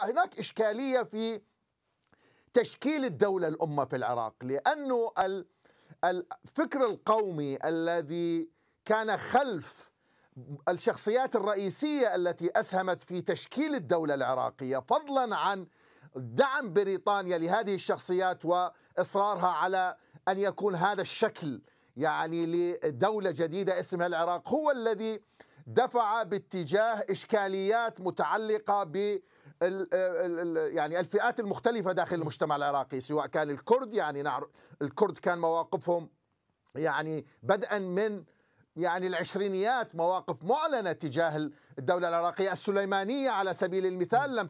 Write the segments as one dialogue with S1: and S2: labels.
S1: هناك إشكالية في تشكيل الدولة الأمة في العراق لأنه الفكر القومي الذي كان خلف الشخصيات الرئيسية التي أسهمت في تشكيل الدولة العراقية فضلا عن دعم بريطانيا لهذه الشخصيات وإصرارها على أن يكون هذا الشكل يعني لدولة جديدة اسمها العراق هو الذي دفع باتجاه إشكاليات متعلقة ب ال يعني الفئات المختلفة داخل المجتمع العراقي سواء كان الكرد يعني نعرف الكرد كان مواقفهم يعني بدءا من يعني العشرينيات مواقف معلنة تجاه الدولة العراقية السليمانية على سبيل المثال لم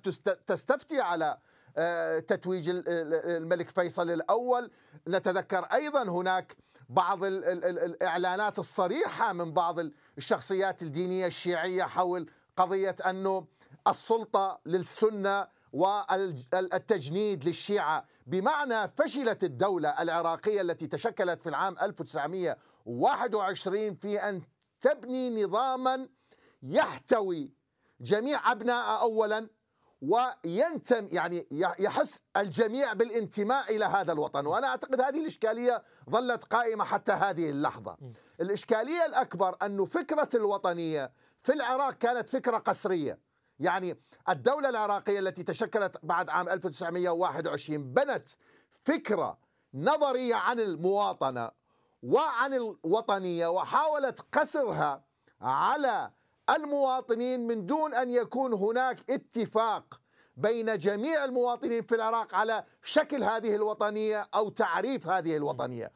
S1: تستفتي على آه، تتويج الملك فيصل الأول نتذكر أيضا هناك بعض الإعلانات الصريحة من بعض الشخصيات الدينية الشيعية حول قضية أنه السلطة للسنة والتجنيد للشيعة بمعنى فشلت الدولة العراقية التي تشكلت في العام 1921 في أن تبني نظاما يحتوي جميع أبناء أولا وينتم يعني يحس الجميع بالانتماء إلى هذا الوطن وأنا أعتقد هذه الإشكالية ظلت قائمة حتى هذه اللحظة الإشكالية الأكبر أن فكرة الوطنية في العراق كانت فكرة قسرية يعني الدولة العراقية التي تشكلت بعد عام 1921 بنت فكرة نظرية عن المواطنة وعن الوطنية وحاولت قسرها على المواطنين من دون أن يكون هناك اتفاق بين جميع المواطنين في العراق على شكل هذه الوطنية أو تعريف هذه الوطنية